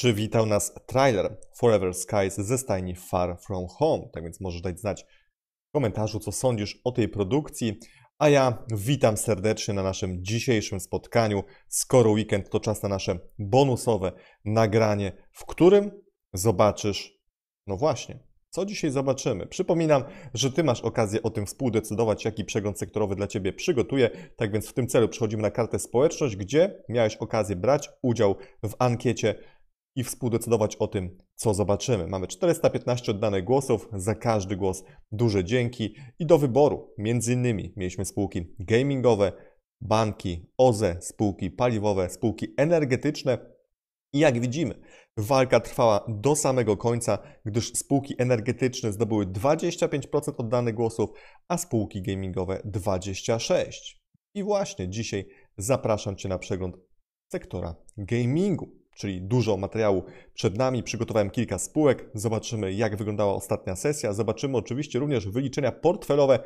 przywitał nas trailer Forever Skies ze stajni Far From Home. Tak więc możesz dać znać w komentarzu, co sądzisz o tej produkcji. A ja witam serdecznie na naszym dzisiejszym spotkaniu. Skoro weekend, to czas na nasze bonusowe nagranie, w którym zobaczysz, no właśnie, co dzisiaj zobaczymy? Przypominam, że Ty masz okazję o tym współdecydować, jaki przegląd sektorowy dla Ciebie przygotuję. Tak więc w tym celu przechodzimy na kartę społeczność, gdzie miałeś okazję brać udział w ankiecie i współdecydować o tym, co zobaczymy. Mamy 415 oddanych głosów, za każdy głos duże dzięki i do wyboru między innymi mieliśmy spółki gamingowe, banki, OZE, spółki paliwowe, spółki energetyczne i jak widzimy, walka trwała do samego końca, gdyż spółki energetyczne zdobyły 25% oddanych głosów, a spółki gamingowe 26. I właśnie dzisiaj zapraszam cię na przegląd sektora gamingu czyli dużo materiału przed nami. Przygotowałem kilka spółek, zobaczymy jak wyglądała ostatnia sesja, zobaczymy oczywiście również wyliczenia portfelowe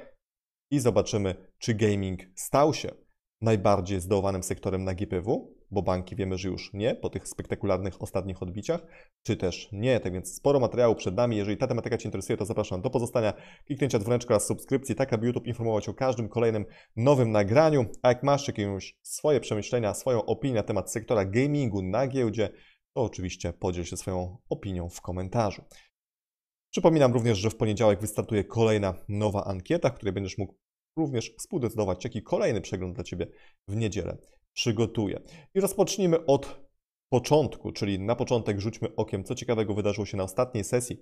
i zobaczymy, czy gaming stał się najbardziej zdołowanym sektorem na GPW bo banki wiemy, że już nie po tych spektakularnych ostatnich odbiciach, czy też nie. Tak więc sporo materiału przed nami. Jeżeli ta tematyka Cię interesuje, to zapraszam do pozostania, kliknięcia dzwoneczka oraz subskrypcji, tak aby YouTube informować o każdym kolejnym nowym nagraniu. A jak masz jakieś swoje przemyślenia, swoją opinię na temat sektora gamingu na giełdzie, to oczywiście podziel się swoją opinią w komentarzu. Przypominam również, że w poniedziałek wystartuje kolejna nowa ankieta, w której będziesz mógł również współdecydować, jaki kolejny przegląd dla Ciebie w niedzielę przygotuje. I rozpocznijmy od początku, czyli na początek rzućmy okiem, co ciekawego wydarzyło się na ostatniej sesji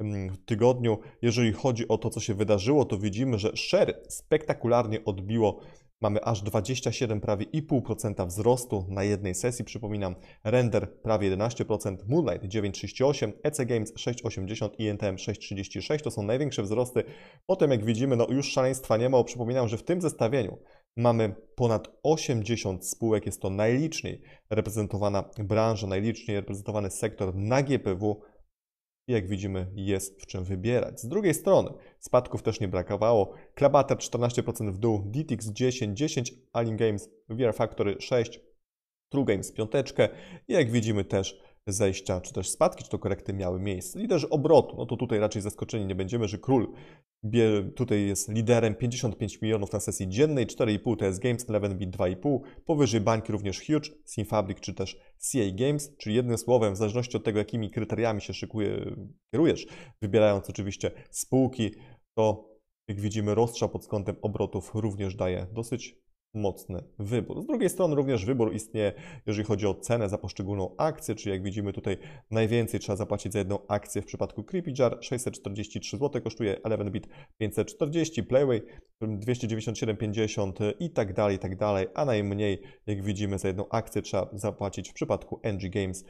mm, w tygodniu. Jeżeli chodzi o to, co się wydarzyło, to widzimy, że share spektakularnie odbiło. Mamy aż 27 prawie i pół procenta wzrostu na jednej sesji. Przypominam, Render prawie 11%, Moonlight 9,38%, EC Games 6,80% i NTM 6,36%. To są największe wzrosty. Potem jak widzimy, no już szaleństwa nie ma. Przypominam, że w tym zestawieniu Mamy ponad 80 spółek, jest to najliczniej reprezentowana branża, najliczniej reprezentowany sektor na GPW. Jak widzimy, jest w czym wybierać. Z drugiej strony spadków też nie brakowało. Klabater 14% w dół, DTX 10, 10, Alien Games, VR Factory 6, True Games piąteczkę. Jak widzimy też zejścia, czy też spadki, czy to korekty miały miejsce. Liderzy obrotu, no to tutaj raczej zaskoczeni nie będziemy, że król tutaj jest liderem 55 milionów na sesji dziennej, 4,5 to jest Games, 11 B 2,5, powyżej bańki również Huge, Simfabric czy też CA Games, czyli jednym słowem, w zależności od tego, jakimi kryteriami się szykuje, kierujesz, wybierając oczywiście spółki, to jak widzimy rozstrzał pod kątem obrotów również daje dosyć mocny wybór. Z drugiej strony również wybór istnieje, jeżeli chodzi o cenę za poszczególną akcję, czyli jak widzimy tutaj najwięcej trzeba zapłacić za jedną akcję w przypadku Creepy Jar 643 zł kosztuje 11bit 540, Playway 297,50 i tak dalej, i tak dalej, a najmniej jak widzimy za jedną akcję trzeba zapłacić w przypadku NG Games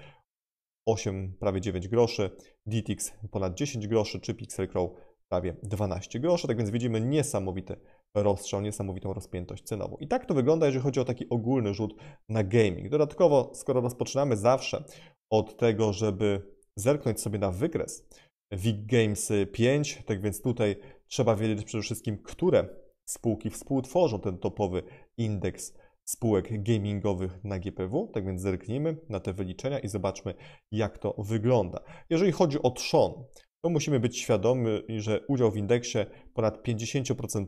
8, prawie 9 groszy, DTX ponad 10 groszy, czy Pixel Crow prawie 12 groszy, tak więc widzimy niesamowity rozstrzał, niesamowitą rozpiętość cenową. I tak to wygląda, jeżeli chodzi o taki ogólny rzut na gaming. Dodatkowo, skoro rozpoczynamy zawsze od tego, żeby zerknąć sobie na wykres WIG Games 5, tak więc tutaj trzeba wiedzieć przede wszystkim, które spółki współtworzą ten topowy indeks spółek gamingowych na GPW. Tak więc zerknijmy na te wyliczenia i zobaczmy, jak to wygląda. Jeżeli chodzi o trzon, to musimy być świadomi, że udział w indeksie ponad 50%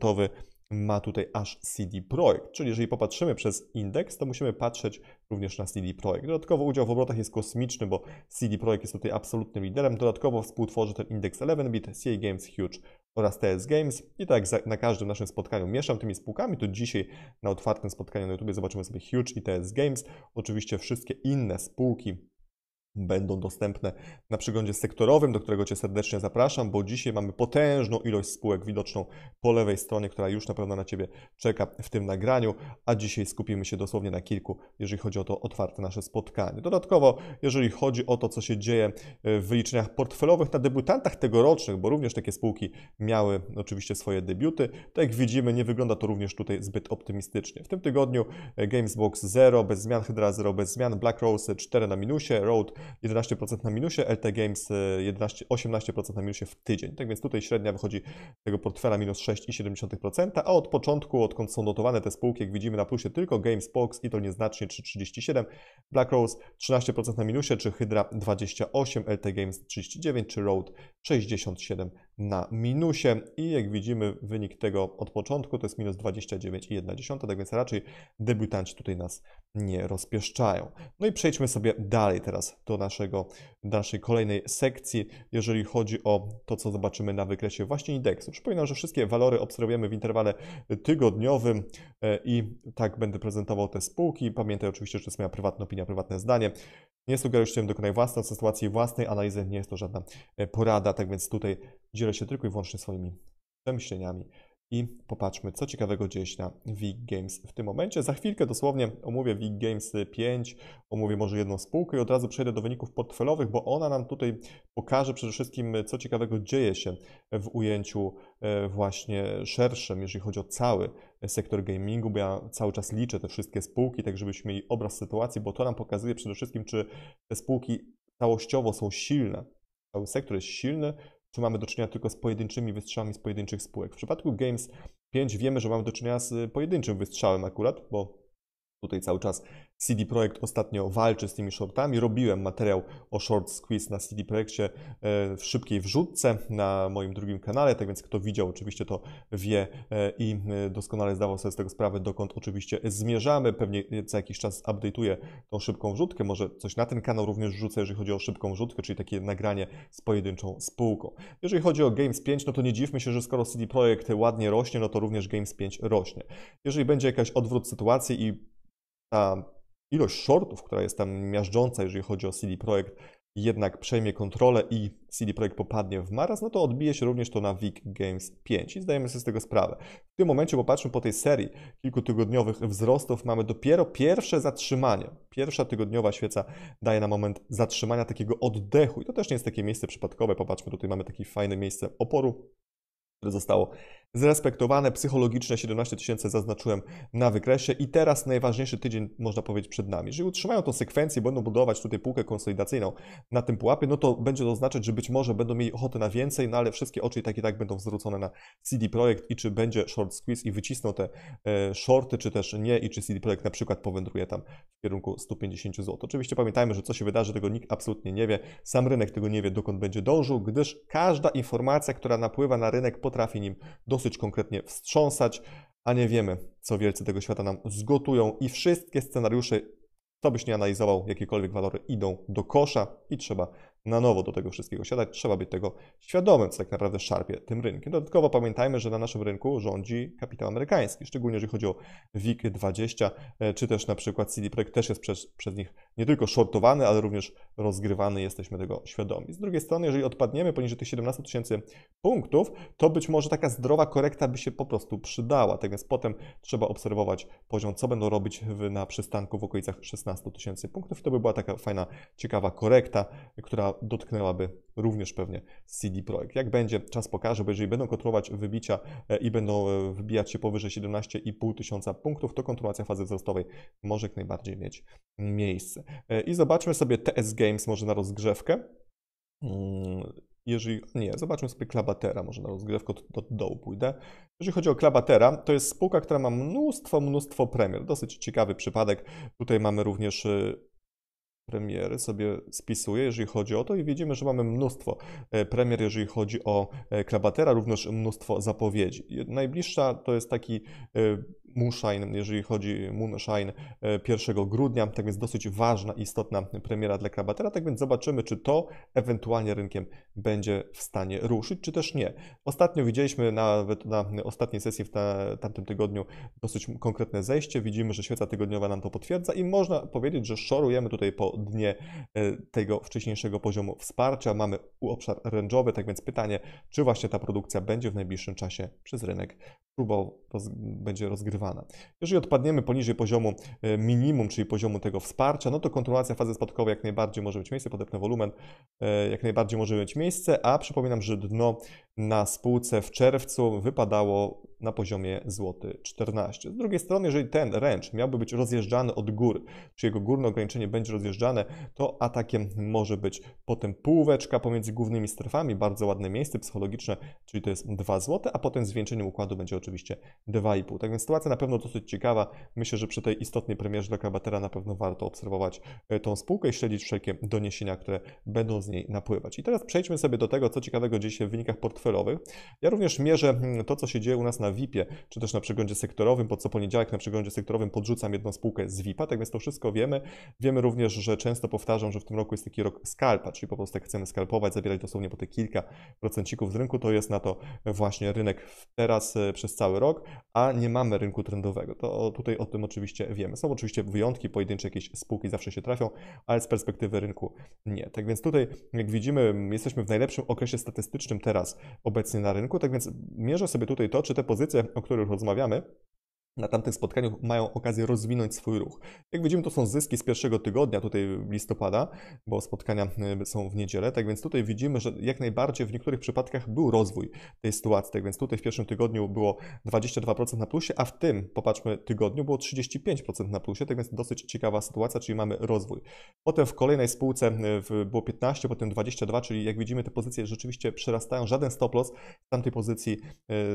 ma tutaj aż CD Projekt. Czyli jeżeli popatrzymy przez indeks, to musimy patrzeć również na CD Projekt. Dodatkowo udział w obrotach jest kosmiczny, bo CD Projekt jest tutaj absolutnym liderem. Dodatkowo współtworzy ten indeks 11-bit, CA Games Huge oraz TS Games. I tak jak na każdym naszym spotkaniu mieszam tymi spółkami, to dzisiaj na otwartym spotkaniu na YouTube zobaczymy sobie Huge i TS Games. Oczywiście wszystkie inne spółki będą dostępne na przeglądzie sektorowym, do którego Cię serdecznie zapraszam, bo dzisiaj mamy potężną ilość spółek widoczną po lewej stronie, która już na pewno na Ciebie czeka w tym nagraniu, a dzisiaj skupimy się dosłownie na kilku, jeżeli chodzi o to otwarte nasze spotkanie. Dodatkowo, jeżeli chodzi o to, co się dzieje e, w wyliczeniach portfelowych na debiutantach tegorocznych, bo również takie spółki miały oczywiście swoje debiuty, to jak widzimy, nie wygląda to również tutaj zbyt optymistycznie. W tym tygodniu e, Gamesbox 0 bez zmian, Hydra 0 bez zmian, Black Rose 4 na minusie, Road 11% na minusie, LT Games 11, y, 18% na minusie w tydzień. Tak więc tutaj średnia wychodzi tego portfela minus 6,7%, a od początku, odkąd są notowane te spółki, jak widzimy na plusie tylko Games i to nieznacznie 3,37, Black Rose 13% na minusie, czy Hydra 28, LT Games 39, czy Road 67 na minusie i jak widzimy wynik tego od początku to jest minus 29,1, tak więc raczej debiutanci tutaj nas nie rozpieszczają. No i przejdźmy sobie dalej teraz do naszego, naszej kolejnej sekcji, jeżeli chodzi o to, co zobaczymy na wykresie właśnie indeksu. Przypominam, że wszystkie walory obserwujemy w interwale tygodniowym e, i tak będę prezentował te spółki. Pamiętaj oczywiście, że to jest moja prywatna opinia, prywatne zdanie. Nie sugeruję, że dokonaj własnej sytuacji, własnej analizy, nie jest to żadna e, porada, tak więc tutaj dzielę się tylko i wyłącznie swoimi przemyśleniami i popatrzmy, co ciekawego dzieje się na Wig Games w tym momencie. Za chwilkę dosłownie omówię Wig Games 5, omówię może jedną spółkę i od razu przejdę do wyników portfelowych, bo ona nam tutaj pokaże przede wszystkim, co ciekawego dzieje się w ujęciu e, właśnie szerszym, jeżeli chodzi o cały sektor gamingu, bo ja cały czas liczę te wszystkie spółki, tak żebyśmy mieli obraz sytuacji, bo to nam pokazuje przede wszystkim, czy te spółki całościowo są silne, cały sektor jest silny, czy mamy do czynienia tylko z pojedynczymi wystrzałami z pojedynczych spółek. W przypadku Games 5 wiemy, że mamy do czynienia z pojedynczym wystrzałem akurat, bo tutaj cały czas CD Projekt ostatnio walczy z tymi shortami. Robiłem materiał o short squeeze na CD Projekcie e, w szybkiej wrzutce na moim drugim kanale, tak więc kto widział oczywiście to wie e, i e, doskonale zdawał sobie z tego sprawę, dokąd oczywiście zmierzamy. Pewnie co jakiś czas update'uję tą szybką wrzutkę, może coś na ten kanał również rzucę, jeżeli chodzi o szybką wrzutkę, czyli takie nagranie z pojedynczą spółką. Jeżeli chodzi o Games 5, no to nie dziwmy się, że skoro CD Projekt ładnie rośnie, no to również Games 5 rośnie. Jeżeli będzie jakaś odwrót sytuacji i ta ilość shortów, która jest tam miażdżąca, jeżeli chodzi o CD Projekt, jednak przejmie kontrolę i CD Projekt popadnie w maraz, no to odbije się również to na Vic Games 5 i zdajemy sobie z tego sprawę. W tym momencie popatrzmy po tej serii kilkutygodniowych wzrostów, mamy dopiero pierwsze zatrzymanie. Pierwsza tygodniowa świeca daje na moment zatrzymania takiego oddechu i to też nie jest takie miejsce przypadkowe, popatrzmy tutaj mamy takie fajne miejsce oporu, które zostało zrespektowane, psychologiczne 17 tysięcy zaznaczyłem na wykresie i teraz najważniejszy tydzień można powiedzieć przed nami. Jeżeli utrzymają tą sekwencję, będą budować tutaj półkę konsolidacyjną na tym pułapie, no to będzie to oznaczać, że być może będą mieli ochotę na więcej, no ale wszystkie oczy i tak i tak będą zwrócone na CD Projekt i czy będzie short squeeze i wycisną te e, shorty, czy też nie i czy CD Projekt na przykład powędruje tam w kierunku 150 zł. Oczywiście pamiętajmy, że co się wydarzy, tego nikt absolutnie nie wie. Sam rynek tego nie wie, dokąd będzie dążył, gdyż każda informacja, która napływa na rynek potrafi nim dostarczyć dosyć konkretnie wstrząsać, a nie wiemy, co wielcy tego świata nam zgotują i wszystkie scenariusze, to byś nie analizował, jakiekolwiek walory idą do kosza i trzeba na nowo do tego wszystkiego siadać. Trzeba być tego świadomym, co tak naprawdę szarpie tym rynkiem. Dodatkowo pamiętajmy, że na naszym rynku rządzi kapitał amerykański, szczególnie jeżeli chodzi o WIG20, e, czy też na przykład CD Projekt też jest przez, przez nich nie tylko shortowany, ale również rozgrywany, jesteśmy tego świadomi. Z drugiej strony, jeżeli odpadniemy poniżej tych 17 tysięcy punktów, to być może taka zdrowa korekta by się po prostu przydała. Tak więc potem trzeba obserwować poziom, co będą robić w, na przystanku w okolicach 16 tysięcy punktów. I to by była taka fajna, ciekawa korekta, która dotknęła, dotknęłaby również pewnie CD Projekt. Jak będzie, czas pokaże, bo jeżeli będą kontrolować wybicia e, i będą e, wybijać się powyżej 17,5 tysiąca punktów, to kontynuacja fazy wzrostowej może jak najbardziej mieć miejsce. E, I zobaczmy sobie TS Games może na rozgrzewkę. Mm, jeżeli nie, zobaczmy sobie Klabatera, może na rozgrzewkę do, do dołu pójdę. Jeżeli chodzi o Klabatera, to jest spółka, która ma mnóstwo, mnóstwo premier. Dosyć ciekawy przypadek. Tutaj mamy również premiery sobie spisuje, jeżeli chodzi o to i widzimy, że mamy mnóstwo e, premier, jeżeli chodzi o e, Krabatera, również mnóstwo zapowiedzi. Najbliższa to jest taki e, Moonshine, jeżeli chodzi Moonshine 1 e, grudnia, tak więc dosyć ważna, istotna premiera dla Krabatera, tak więc zobaczymy, czy to ewentualnie rynkiem będzie w stanie ruszyć, czy też nie. Ostatnio widzieliśmy nawet na ostatniej sesji w ta, tamtym tygodniu dosyć konkretne zejście, widzimy, że świeca tygodniowa nam to potwierdza i można powiedzieć, że szorujemy tutaj po dnie e, tego wcześniejszego poziomu wsparcia, mamy obszar range'owy, tak więc pytanie, czy właśnie ta produkcja będzie w najbliższym czasie przez rynek próbą roz, będzie rozgrywana. Jeżeli odpadniemy poniżej poziomu e, minimum, czyli poziomu tego wsparcia, no to kontynuacja fazy spadkowej jak najbardziej może mieć miejsce, podepnę wolumen, e, jak najbardziej może mieć miejsce, a przypominam, że dno na spółce w czerwcu wypadało na poziomie złoty 14. Z drugiej strony, jeżeli ten ręcz miałby być rozjeżdżany od góry, czy jego górne ograniczenie będzie rozjeżdżane, to atakiem może być potem półweczka pomiędzy głównymi strefami, bardzo ładne miejsce psychologiczne, czyli to jest 2 zł, a potem zwieńczeniem układu będzie oczywiście 2,5. Tak więc sytuacja na pewno dosyć ciekawa. Myślę, że przy tej istotnej premierze dla Krabatera na pewno warto obserwować e, tą spółkę i śledzić wszelkie doniesienia, które będą z niej napływać. I teraz przejdźmy sobie do tego, co ciekawego dzieje się w wynikach portfela ja również mierzę hmm, to, co się dzieje u nas na VIP-ie, czy też na przeglądzie sektorowym, pod co poniedziałek na przeglądzie sektorowym podrzucam jedną spółkę z VIP-a, tak więc to wszystko wiemy. Wiemy również, że często powtarzam, że w tym roku jest taki rok skalpa, czyli po prostu jak chcemy skalpować, zabierać dosłownie po te kilka procencików z rynku, to jest na to właśnie rynek teraz e, przez cały rok, a nie mamy rynku trendowego. To tutaj o tym oczywiście wiemy. Są oczywiście wyjątki, pojedyncze jakieś spółki zawsze się trafią, ale z perspektywy rynku nie. Tak więc tutaj, jak widzimy, jesteśmy w najlepszym okresie statystycznym teraz obecnie na rynku. Tak więc mierzę sobie tutaj to, czy te pozycje, o których rozmawiamy, na tamtych spotkaniach mają okazję rozwinąć swój ruch. Jak widzimy, to są zyski z pierwszego tygodnia tutaj listopada, bo spotkania y, są w niedzielę, tak więc tutaj widzimy, że jak najbardziej w niektórych przypadkach był rozwój tej sytuacji, tak więc tutaj w pierwszym tygodniu było 22% na plusie, a w tym, popatrzmy, tygodniu było 35% na plusie, tak więc dosyć ciekawa sytuacja, czyli mamy rozwój. Potem w kolejnej spółce y, było 15, potem 22, czyli jak widzimy, te pozycje rzeczywiście przerastają, żaden stop loss z tamtej pozycji,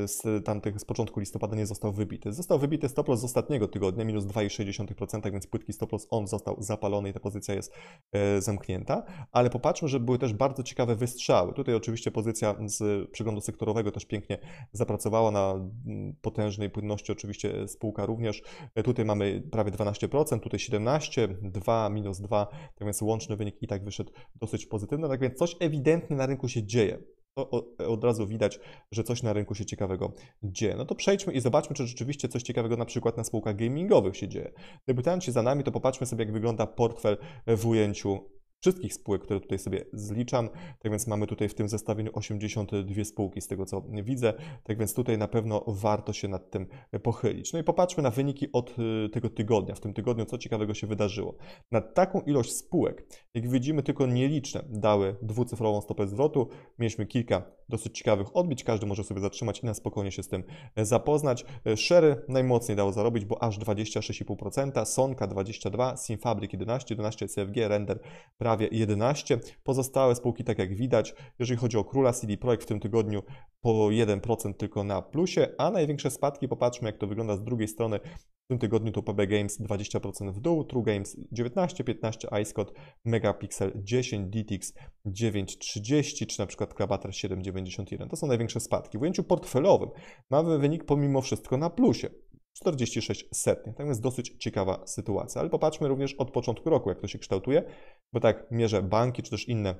y, z, tamtych, z początku listopada nie został wybity. Został wybity Wybity stop loss z ostatniego tygodnia, minus 2,6%, więc płytki stop loss on został zapalony i ta pozycja jest e, zamknięta. Ale popatrzmy, że były też bardzo ciekawe wystrzały. Tutaj oczywiście pozycja z przeglądu sektorowego też pięknie zapracowała na mm, potężnej płynności, oczywiście spółka również. E, tutaj mamy prawie 12%, tutaj 17, 2, minus 2, tak więc łączny wynik i tak wyszedł dosyć pozytywny. Tak więc coś ewidentnie na rynku się dzieje to od razu widać, że coś na rynku się ciekawego dzieje. No to przejdźmy i zobaczmy, czy rzeczywiście coś ciekawego na przykład na spółkach gamingowych się dzieje. Debiutanci za nami, to popatrzmy sobie, jak wygląda portfel w ujęciu wszystkich spółek, które tutaj sobie zliczam. Tak więc mamy tutaj w tym zestawieniu 82 spółki, z tego co widzę. Tak więc tutaj na pewno warto się nad tym pochylić. No i popatrzmy na wyniki od y, tego tygodnia. W tym tygodniu co ciekawego się wydarzyło. Na taką ilość spółek, jak widzimy, tylko nieliczne dały dwucyfrową stopę zwrotu. Mieliśmy kilka dosyć ciekawych odbić. Każdy może sobie zatrzymać i na spokojnie się z tym e, zapoznać. E, Sherry najmocniej dało zarobić, bo aż 26,5%, Sonka 22, Sinfabrik 11, 12 CFG, Render prawie prawie 11. Pozostałe spółki, tak jak widać, jeżeli chodzi o króla CD Projekt w tym tygodniu po 1% tylko na plusie, a największe spadki, popatrzmy jak to wygląda z drugiej strony, w tym tygodniu to PB Games 20% w dół, True Games 19, 15, iScot, Megapixel 10, DTX 9,30 czy na przykład Krabater 7,91. To są największe spadki. W ujęciu portfelowym mamy wynik pomimo wszystko na plusie. 46 setnych. Tak więc dosyć ciekawa sytuacja. Ale popatrzmy również od początku roku, jak to się kształtuje, bo tak mierze banki czy też inne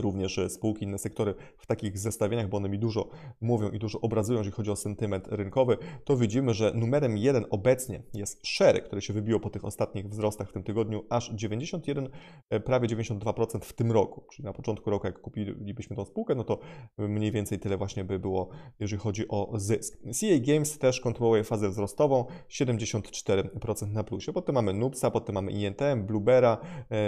również e, spółki, inne sektory w takich zestawieniach, bo one mi dużo mówią i dużo obrazują, jeżeli chodzi o sentyment rynkowy, to widzimy, że numerem jeden obecnie jest Sherry, który się wybiło po tych ostatnich wzrostach w tym tygodniu aż 91, e, prawie 92% w tym roku. Czyli na początku roku, jak kupilibyśmy tą spółkę, no to e, mniej więcej tyle właśnie by było, jeżeli chodzi o zysk. CA Games też kontroluje fazę wzrostową, 74% na plusie. Potem mamy Noobsa, potem mamy INTM, Bluebera,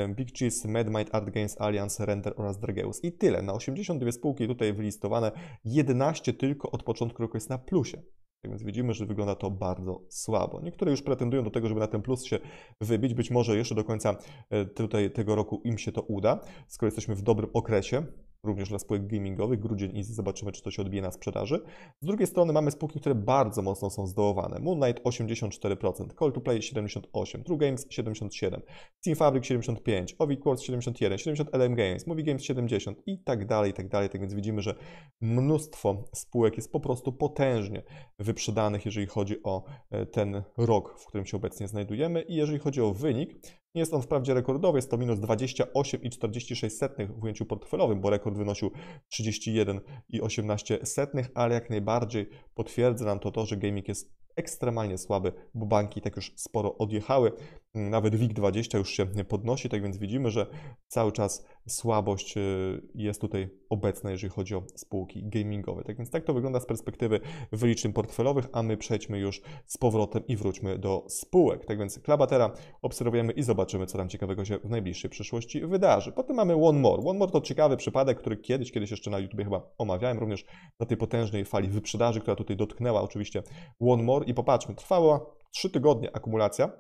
Big Cheese, Might, Art Games, Alliance, Render oraz Dragon i tyle. Na 82 spółki tutaj wylistowane 11 tylko od początku roku jest na plusie. Tak więc widzimy, że wygląda to bardzo słabo. Niektóre już pretendują do tego, żeby na ten plus się wybić. Być może jeszcze do końca e, tutaj tego roku im się to uda, skoro jesteśmy w dobrym okresie również dla spółek gamingowych, grudzień i zobaczymy, czy to się odbije na sprzedaży. Z drugiej strony mamy spółki, które bardzo mocno są zdołowane. Moon Knight 84%, Call to Play 78%, True Games 77%, Team Fabric 75%, Ovid Quartz 71%, 70LM Games, Movie Games 70% i tak dalej, i tak dalej. Tak więc widzimy, że mnóstwo spółek jest po prostu potężnie wyprzedanych, jeżeli chodzi o e, ten rok, w którym się obecnie znajdujemy i jeżeli chodzi o wynik, nie jest on wprawdzie rekordowy, jest to minus 28,46 w ujęciu portfelowym, bo rekord wynosił 31,18, ale jak najbardziej potwierdza nam to to, że gaming jest ekstremalnie słaby, bo banki tak już sporo odjechały. Nawet WIG20 już się podnosi, tak więc widzimy, że cały czas słabość y, jest tutaj obecna, jeżeli chodzi o spółki gamingowe. Tak więc tak to wygląda z perspektywy wyliczeń portfelowych, a my przejdźmy już z powrotem i wróćmy do spółek. Tak więc Klabatera obserwujemy i zobaczymy, co tam ciekawego się w najbliższej przyszłości wydarzy. Potem mamy One More. One More to ciekawy przypadek, który kiedyś, kiedyś jeszcze na YouTube chyba omawiałem, również na tej potężnej fali wyprzedaży, która tutaj dotknęła oczywiście One More i popatrzmy, trwała 3 tygodnie akumulacja.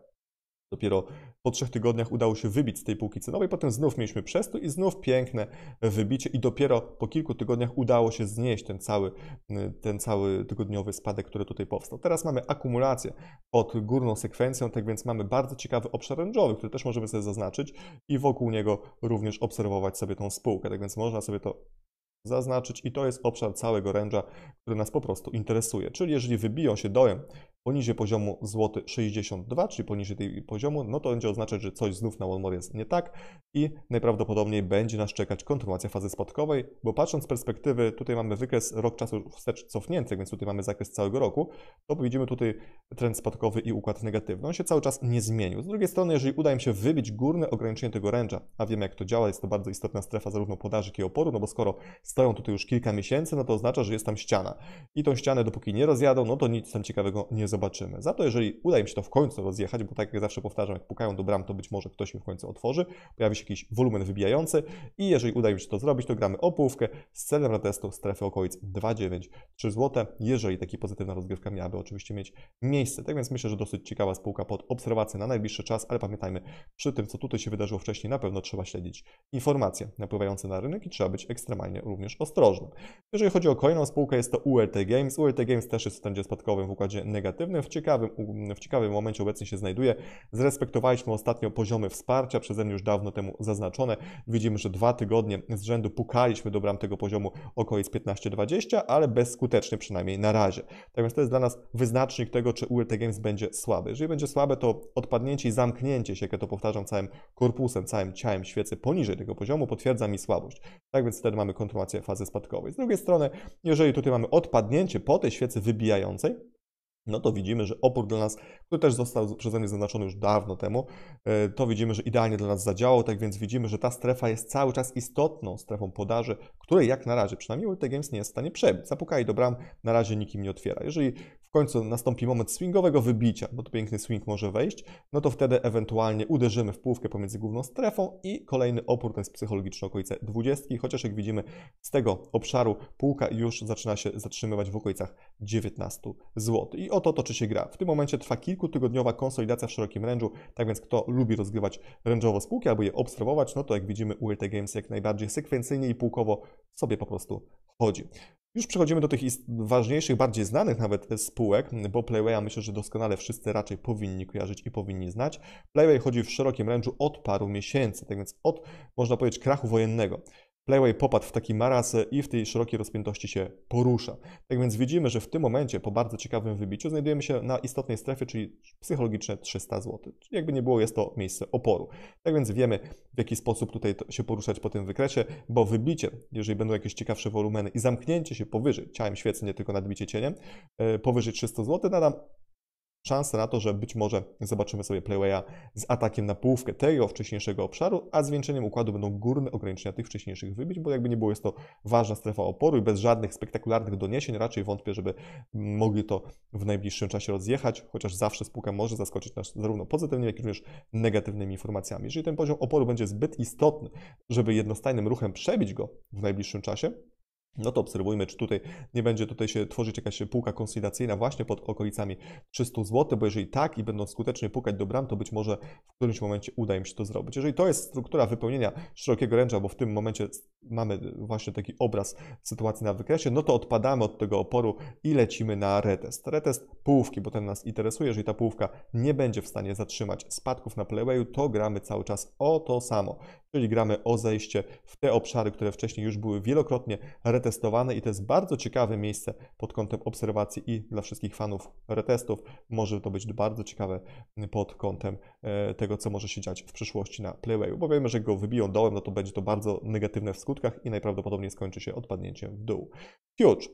Dopiero po trzech tygodniach udało się wybić z tej półki cenowej, potem znów mieliśmy przestój i znów piękne wybicie i dopiero po kilku tygodniach udało się znieść ten cały, ten cały tygodniowy spadek, który tutaj powstał. Teraz mamy akumulację pod górną sekwencją, tak więc mamy bardzo ciekawy obszar rężowy, który też możemy sobie zaznaczyć i wokół niego również obserwować sobie tą spółkę, tak więc można sobie to zaznaczyć i to jest obszar całego range'a, który nas po prostu interesuje. Czyli jeżeli wybiją się dołem poniżej poziomu złoty 62, czyli poniżej tej poziomu, no to będzie oznaczać, że coś znów na OneMore jest nie tak i najprawdopodobniej będzie nas czekać kontynuacja fazy spadkowej, bo patrząc z perspektywy, tutaj mamy wykres rok czasu wstecz cofnięty, więc tutaj mamy zakres całego roku, to widzimy tutaj trend spadkowy i układ negatywny. On się cały czas nie zmienił. Z drugiej strony, jeżeli uda im się wybić górne ograniczenie tego ręcza, a wiemy jak to działa, jest to bardzo istotna strefa zarówno podaży, jak i oporu, no bo skoro stoją tutaj już kilka miesięcy, no to oznacza, że jest tam ściana. I tą ścianę dopóki nie rozjadą, no to nic tam ciekawego nie zobaczymy zobaczymy. Za to, jeżeli uda im się to w końcu rozjechać, bo tak jak zawsze powtarzam, jak pukają do bram, to być może ktoś mi w końcu otworzy, pojawi się jakiś wolumen wybijający i jeżeli uda im się to zrobić, to gramy o połówkę z celem na testu strefy okolic 2,93 zł, jeżeli taki pozytywna rozgrywka miałaby oczywiście mieć miejsce. Tak więc myślę, że dosyć ciekawa spółka pod obserwację na najbliższy czas, ale pamiętajmy, przy tym, co tutaj się wydarzyło wcześniej, na pewno trzeba śledzić informacje napływające na rynek i trzeba być ekstremalnie również ostrożnym. Jeżeli chodzi o kolejną spółkę, jest to ULT Games. ULT Games też jest w trendzie spadkowym w układzie negatywnym negatywnym. W ciekawym, w ciekawym momencie obecnie się znajduje. Zrespektowaliśmy ostatnio poziomy wsparcia, przeze mnie już dawno temu zaznaczone. Widzimy, że dwa tygodnie z rzędu pukaliśmy do bram tego poziomu około 15-20, ale bezskutecznie przynajmniej na razie. Tak więc to jest dla nas wyznacznik tego, czy ULT Games będzie słaby. Jeżeli będzie słabe, to odpadnięcie i zamknięcie się, jak to powtarzam, całym korpusem, całym ciałem świecy poniżej tego poziomu potwierdza mi słabość. Tak więc wtedy mamy kontynuację fazy spadkowej. Z drugiej strony, jeżeli tutaj mamy odpadnięcie po tej świecy wybijającej, no to widzimy, że opór dla nas, który też został przeze mnie zaznaczony już dawno temu, e, to widzimy, że idealnie dla nas zadziałał, tak więc widzimy, że ta strefa jest cały czas istotną strefą podaży, której jak na razie przynajmniej Ulti Games nie jest w stanie przebić. Zapukaj do bram, na razie nikim nie otwiera. Jeżeli w końcu nastąpi moment swingowego wybicia, bo tu piękny swing może wejść, no to wtedy ewentualnie uderzymy w półkę pomiędzy główną strefą i kolejny opór, ten jest psychologiczny okolice 20, chociaż jak widzimy z tego obszaru półka już zaczyna się zatrzymywać w okolicach 19 zł. I oto toczy się gra. W tym momencie trwa kilkutygodniowa konsolidacja w szerokim rężu, tak więc kto lubi rozgrywać rężowo spółki albo je obserwować, no to jak widzimy ULT Games jak najbardziej sekwencyjnie i półkowo sobie po prostu chodzi. Już przechodzimy do tych ważniejszych, bardziej znanych nawet spółek, bo Playwaya myślę, że doskonale wszyscy raczej powinni kojarzyć i powinni znać. Playway chodzi w szerokim ręczu od paru miesięcy, tak więc od, można powiedzieć, krachu wojennego. Playway popadł w taki maraz i w tej szerokiej rozpiętości się porusza. Tak więc widzimy, że w tym momencie, po bardzo ciekawym wybiciu, znajdujemy się na istotnej strefie, czyli psychologiczne 300 zł. jakby nie było, jest to miejsce oporu. Tak więc wiemy, w jaki sposób tutaj się poruszać po tym wykresie, bo wybicie, jeżeli będą jakieś ciekawsze wolumeny i zamknięcie się powyżej, ciałem świecy, nie tylko nadbicie cieniem, e, powyżej 300 zł, da nam szansa na to, że być może zobaczymy sobie playwaya z atakiem na połówkę tego wcześniejszego obszaru, a zwiększeniem układu będą górne ograniczenia tych wcześniejszych wybić, bo jakby nie było, jest to ważna strefa oporu i bez żadnych spektakularnych doniesień raczej wątpię, żeby mogli to w najbliższym czasie rozjechać, chociaż zawsze spółka może zaskoczyć nas zarówno pozytywnymi, jak i również negatywnymi informacjami. Jeżeli ten poziom oporu będzie zbyt istotny, żeby jednostajnym ruchem przebić go w najbliższym czasie, no to obserwujmy, czy tutaj nie będzie tutaj się tworzyć jakaś półka konsolidacyjna właśnie pod okolicami 300 zł, bo jeżeli tak i będą skutecznie pukać do bram, to być może w którymś momencie uda im się to zrobić. Jeżeli to jest struktura wypełnienia szerokiego ręcza, bo w tym momencie mamy właśnie taki obraz sytuacji na wykresie, no to odpadamy od tego oporu i lecimy na retest. Retest połówki, bo ten nas interesuje, jeżeli ta połówka nie będzie w stanie zatrzymać spadków na playwayu, to gramy cały czas o to samo czyli gramy o zejście w te obszary, które wcześniej już były wielokrotnie retestowane i to jest bardzo ciekawe miejsce pod kątem obserwacji i dla wszystkich fanów retestów może to być bardzo ciekawe mm, pod kątem e, tego, co może się dziać w przyszłości na Playwayu, bo wiemy, że go wybiją dołem, no to będzie to bardzo negatywne w skutkach i najprawdopodobniej skończy się odpadnięciem w dół. Huge.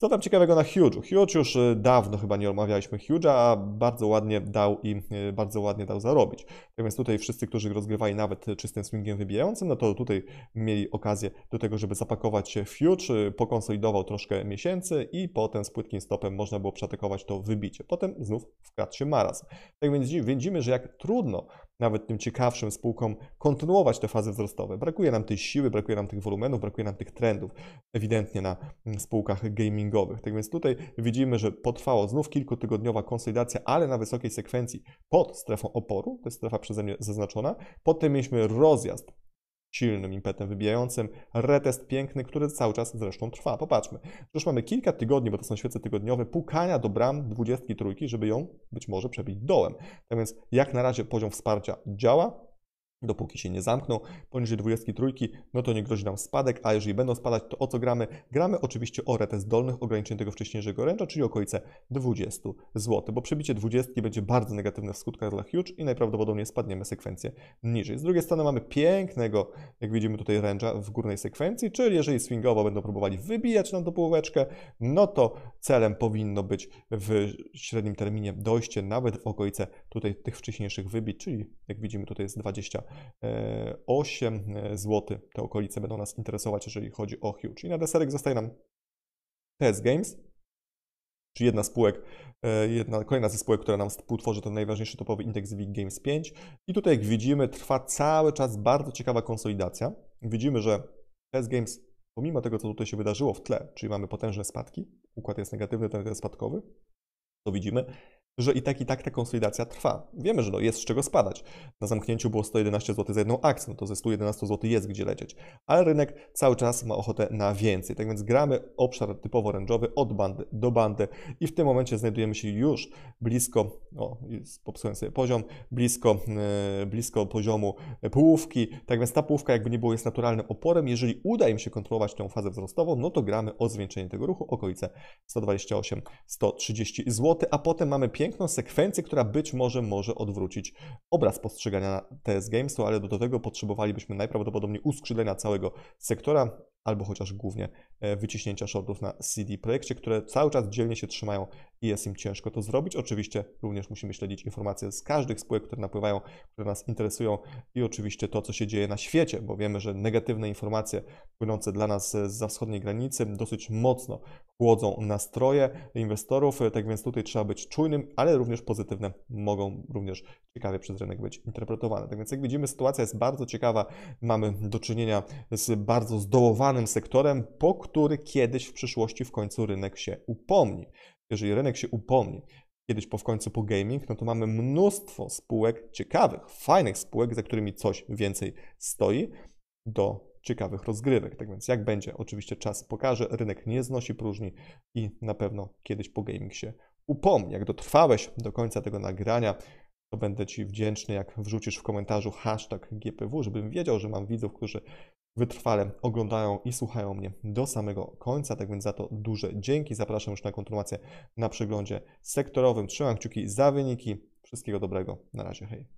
Co tam ciekawego na Huge'u? Huge już y, dawno chyba nie omawialiśmy Huge'a, a bardzo ładnie dał i y, bardzo ładnie dał zarobić. Tak więc tutaj wszyscy, którzy rozgrywali nawet czystym swingiem wybijającym, no to tutaj mieli okazję do tego, żeby zapakować Huge, y, pokonsolidował troszkę miesięcy i potem z płytkim stopem można było przeatakować to wybicie. Potem znów wkradł się maraz. Tak więc widzimy, że jak trudno nawet tym ciekawszym spółkom kontynuować te fazy wzrostowe. Brakuje nam tej siły, brakuje nam tych wolumenów, brakuje nam tych trendów ewidentnie na mm, spółkach gamingowych. Tak więc tutaj widzimy, że potrwała znów kilkutygodniowa konsolidacja, ale na wysokiej sekwencji pod strefą oporu, to jest strefa przeze mnie zaznaczona. Potem mieliśmy rozjazd silnym impetem wybijającym. Retest piękny, który cały czas zresztą trwa. Popatrzmy. Już mamy kilka tygodni, bo to są świece tygodniowe, pukania do bram 23, żeby ją być może przebić dołem. Tak więc jak na razie poziom wsparcia działa, dopóki się nie zamkną. Poniżej 23, no to nie grozi nam spadek, a jeżeli będą spadać, to o co gramy? Gramy oczywiście o retę zdolnych ograniczeń tego wcześniejszego ręcza, czyli okolice 20 zł, bo przebicie 20 będzie bardzo negatywne w skutkach dla huge i najprawdopodobniej spadniemy sekwencję niżej. Z drugiej strony mamy pięknego, jak widzimy tutaj ręcza w górnej sekwencji, czyli jeżeli swingowo będą próbowali wybijać nam tą półeczkę, no to celem powinno być w średnim terminie dojście nawet w okolice tutaj tych wcześniejszych wybić, czyli jak widzimy tutaj jest 20 8 e, e, zł. Te okolice będą nas interesować, jeżeli chodzi o Hue. Czyli na deserek zostaje nam TS Games, czyli jedna spółek, e, jedna, kolejna ze spółek, która nam współtworzy ten najważniejszy topowy indeks WIG Games 5. I tutaj, jak widzimy, trwa cały czas bardzo ciekawa konsolidacja. Widzimy, że TS Games, pomimo tego, co tutaj się wydarzyło w tle, czyli mamy potężne spadki, układ jest negatywny, ten jest spadkowy, to widzimy, że i tak, i tak ta konsolidacja trwa. Wiemy, że no jest z czego spadać. Na zamknięciu było 111 zł za jedną akcję, no to ze 111 zł jest gdzie lecieć. Ale rynek cały czas ma ochotę na więcej. Tak więc gramy obszar typowo ręczowy od bandy do bandy i w tym momencie znajdujemy się już blisko, o, popsułem sobie poziom, blisko, yy, blisko poziomu połówki. Tak więc ta połówka jakby nie było jest naturalnym oporem. Jeżeli uda im się kontrolować tą fazę wzrostową, no to gramy o zwiększenie tego ruchu okolice 128-130 zł, a potem mamy piękną sekwencję, która być może może odwrócić obraz postrzegania TS Games, ale do tego potrzebowalibyśmy najprawdopodobniej uskrzydlenia całego sektora albo chociaż głównie E, wyciśnięcia shortów na CD Projekcie, które cały czas dzielnie się trzymają i jest im ciężko to zrobić. Oczywiście również musimy śledzić informacje z każdych spółek, które napływają, które nas interesują i oczywiście to, co się dzieje na świecie, bo wiemy, że negatywne informacje płynące dla nas e, z wschodniej granicy dosyć mocno chłodzą nastroje inwestorów, e, tak więc tutaj trzeba być czujnym, ale również pozytywne mogą również ciekawie przez rynek być interpretowane. Tak więc jak widzimy sytuacja jest bardzo ciekawa, mamy do czynienia z bardzo zdołowanym sektorem, po który kiedyś w przyszłości w końcu rynek się upomni. Jeżeli rynek się upomni, kiedyś po w końcu po gaming, no to mamy mnóstwo spółek ciekawych, fajnych spółek, za którymi coś więcej stoi do ciekawych rozgrywek. Tak więc jak będzie, oczywiście czas pokaże, rynek nie znosi próżni i na pewno kiedyś po gaming się upomni. Jak dotrwałeś do końca tego nagrania, to będę Ci wdzięczny, jak wrzucisz w komentarzu hashtag GPW, żebym wiedział, że mam widzów, którzy wytrwale oglądają i słuchają mnie do samego końca, tak więc za to duże dzięki. Zapraszam już na kontynuację na przeglądzie sektorowym. Trzymam kciuki za wyniki. Wszystkiego dobrego. Na razie, hej.